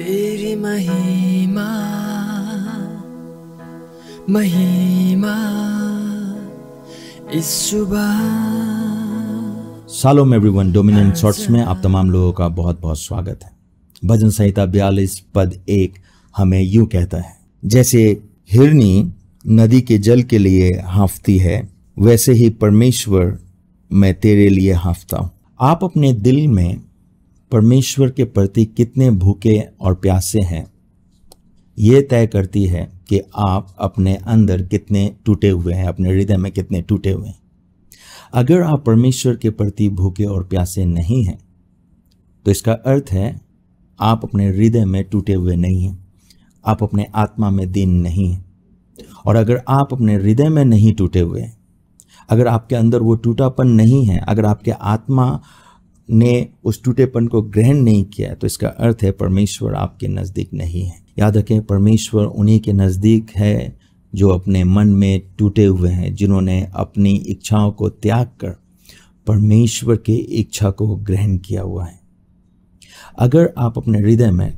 तेरी महिमा महिमा इस सुबह सालों में एवरीवन डोमिनेंट शॉर्ट्स में आप तमाम लोगों का बहुत बहुत स्वागत है भजन संहिता बयालीस पद एक हमें यूं कहता है जैसे हिरनी नदी के जल के लिए हाफती है वैसे ही परमेश्वर मैं तेरे लिए हाफता हूं आप अपने दिल में परमेश्वर के प्रति कितने भूखे और प्यासे हैं ये तय करती है कि आप अपने अंदर कितने टूटे हुए हैं अपने हृदय में कितने टूटे हुए हैं अगर आप परमेश्वर के प्रति भूखे और प्यासे नहीं हैं तो इसका अर्थ है आप अपने हृदय में टूटे हुए नहीं हैं आप अपने आत्मा में दीन नहीं हैं और अगर आप अपने हृदय में नहीं टूटे हुए अगर आपके अंदर वो टूटापन नहीं है अगर आपके आत्मा ने उस टूटेपन को ग्रहण नहीं किया तो इसका अर्थ है परमेश्वर आपके नज़दीक नहीं है याद रखें परमेश्वर उन्हीं के नज़दीक है जो अपने मन में टूटे हुए हैं जिन्होंने अपनी इच्छाओं को त्याग कर परमेश्वर की इच्छा को ग्रहण किया हुआ है अगर आप अपने हृदय में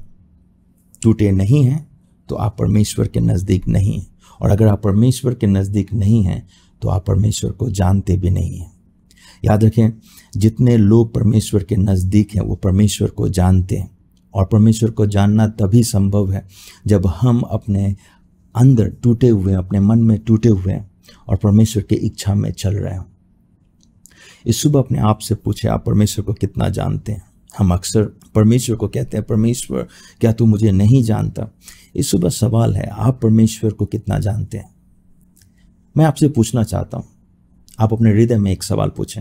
टूटे नहीं हैं तो आप परमेश्वर के नज़दीक नहीं हैं और अगर आप परमेश्वर के नज़दीक नहीं हैं तो आप परमेश्वर को जानते भी नहीं हैं याद रखें जितने लोग परमेश्वर के नज़दीक हैं वो परमेश्वर को जानते हैं और परमेश्वर को जानना तभी संभव है जब हम अपने अंदर टूटे हुए अपने मन में टूटे हुए हैं और परमेश्वर की इच्छा में चल रहे हों इस सुबह अपने आप से पूछे आप परमेश्वर को कितना जानते हैं हम अक्सर परमेश्वर को कहते हैं परमेश्वर क्या तू मुझे नहीं जानता इस सुबह सवाल है आप परमेश्वर को कितना जानते हैं मैं आपसे पूछना चाहता हूँ आप अपने हृदय में एक सवाल पूछें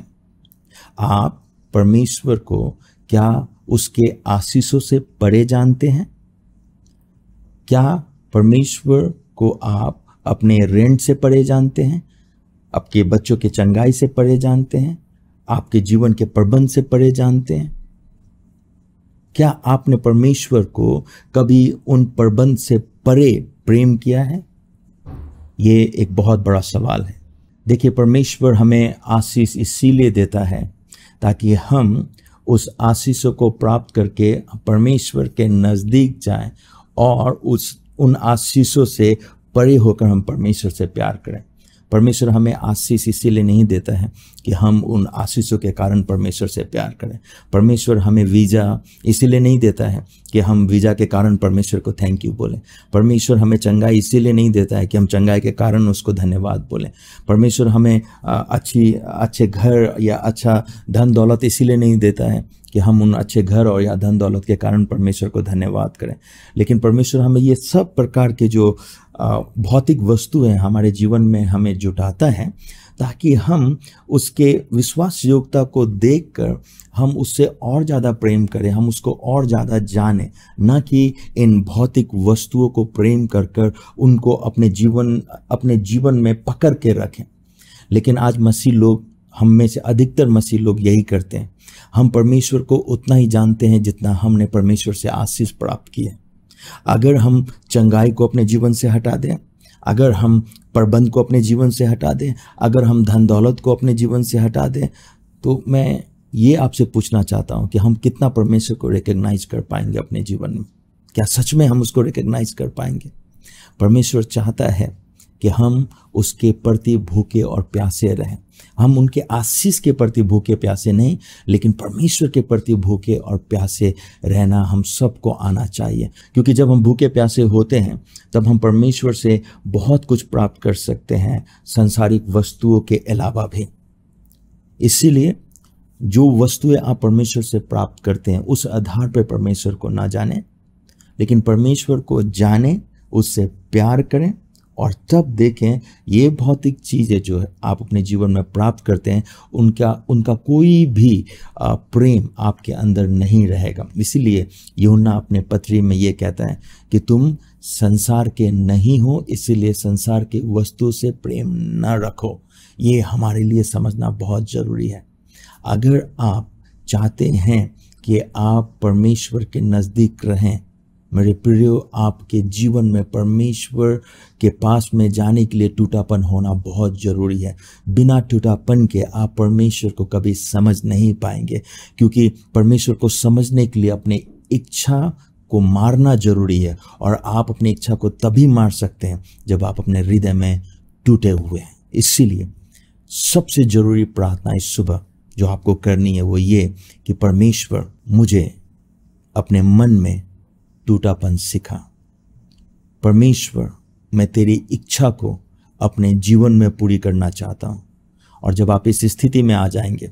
आप परमेश्वर को क्या उसके आशीषों से परे जानते हैं क्या परमेश्वर को आप अपने ऋण से परे जानते हैं आपके बच्चों के चंगाई से परे जानते हैं आपके जीवन के प्रबंध से परे जानते हैं क्या आपने परमेश्वर को कभी उन प्रबंध से परे प्रेम किया है ये एक बहुत बड़ा सवाल है देखिए परमेश्वर हमें आशीष इसीलिए देता है ताकि हम उस आशीषों को प्राप्त करके परमेश्वर के नज़दीक जाएं और उस उन आशीषों से परे होकर हम परमेश्वर से प्यार करें परमेश्वर हमें आशीष इसीलिए नहीं देता है कि हम उन आशीषों के कारण परमेश्वर से प्यार करें परमेश्वर हमें वीज़ा इसीलिए नहीं देता है कि हम वीज़ा के कारण परमेश्वर को थैंक यू बोलें परमेश्वर हमें चंगाई इसीलिए नहीं देता है कि हम चंगाई के कारण उसको धन्यवाद बोलें परमेश्वर हमें अच्छी अच्छे घर या अच्छा धन दौलत इसीलिए नहीं देता है कि हम उन अच्छे घर और या धन दौलत के कारण परमेश्वर को धन्यवाद करें लेकिन परमेश्वर हमें ये सब प्रकार के जो भौतिक वस्तुएं हमारे जीवन में हमें जुटाता है ताकि हम उसके विश्वास योग्यता को देखकर हम उससे और ज़्यादा प्रेम करें हम उसको और ज़्यादा जानें न कि इन भौतिक वस्तुओं को प्रेम कर कर उनको अपने जीवन अपने जीवन में पकड़ के रखें लेकिन आज मसीह लोग हम में से अधिकतर मसीह लोग यही करते हैं हम परमेश्वर को उतना ही जानते हैं जितना हमने परमेश्वर से आशीष प्राप्त की है अगर हम चंगाई को अपने जीवन से हटा दें अगर हम प्रबंध को अपने जीवन से हटा दें अगर हम धन दौलत को अपने जीवन से हटा दें तो मैं ये आपसे पूछना चाहता हूँ कि हम कितना परमेश्वर को रिकग्नाइज कर पाएंगे अपने जीवन में क्या सच में हम उसको रिकग्नाइज कर पाएंगे परमेश्वर चाहता है कि हम उसके प्रति भूखे और प्यासे रहें हम उनके आशीष के प्रति भूखे प्यासे नहीं लेकिन परमेश्वर के प्रति भूखे और प्यासे रहना हम सबको आना चाहिए क्योंकि जब हम भूखे प्यासे होते हैं तब हम परमेश्वर से बहुत कुछ प्राप्त कर सकते हैं संसारिक वस्तुओं के अलावा भी इसीलिए जो वस्तुएं आप परमेश्वर से प्राप्त करते हैं उस आधार पर परमेश्वर को ना जाने लेकिन परमेश्वर को जाने उससे प्यार करें और तब देखें ये भौतिक चीज़ें जो है आप अपने जीवन में प्राप्त करते हैं उनका उनका कोई भी प्रेम आपके अंदर नहीं रहेगा इसीलिए यमुना अपने पत्री में ये कहता है कि तुम संसार के नहीं हो इसीलिए संसार के वस्तु से प्रेम न रखो ये हमारे लिए समझना बहुत ज़रूरी है अगर आप चाहते हैं कि आप परमेश्वर के नज़दीक रहें मेरे प्रियो आपके जीवन में परमेश्वर के पास में जाने के लिए टूटापन होना बहुत ज़रूरी है बिना टूटापन के आप परमेश्वर को कभी समझ नहीं पाएंगे क्योंकि परमेश्वर को समझने के लिए अपनी इच्छा को मारना जरूरी है और आप अपनी इच्छा को तभी मार सकते हैं जब आप अपने हृदय में टूटे हुए हैं इसीलिए सबसे ज़रूरी प्रार्थना इस सुबह जो आपको करनी है वो ये कि परमेश्वर मुझे अपने मन में टूटापन सीखा परमेश्वर मैं तेरी इच्छा को अपने जीवन में पूरी करना चाहता हूँ और जब आप इस स्थिति में आ जाएंगे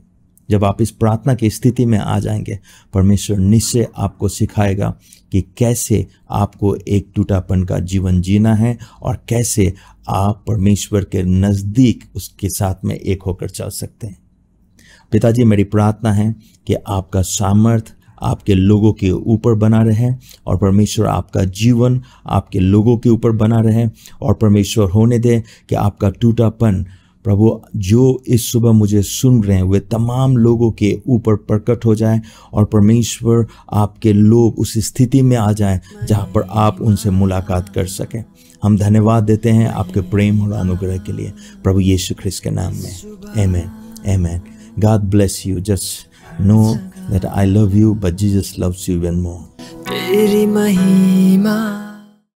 जब आप इस प्रार्थना की स्थिति में आ जाएंगे परमेश्वर निश्चय आपको सिखाएगा कि कैसे आपको एक टूटापन का जीवन जीना है और कैसे आप परमेश्वर के नज़दीक उसके साथ में एक होकर चल सकते हैं पिताजी मेरी प्रार्थना है कि आपका सामर्थ आपके लोगों के ऊपर बना रहे और परमेश्वर आपका जीवन आपके लोगों के ऊपर बना रहे और परमेश्वर होने दें कि आपका टूटापन प्रभु जो इस सुबह मुझे सुन रहे हैं वे तमाम लोगों के ऊपर प्रकट हो जाएं और परमेश्वर आपके लोग उस स्थिति में आ जाएं जहां पर आप उनसे मुलाकात कर सकें हम धन्यवाद देते हैं आपके प्रेम और अनुग्रह के लिए प्रभु यीशु ख्रिस्त के नाम में M N M N God bless you just know that I love you, but Jesus loves you even more.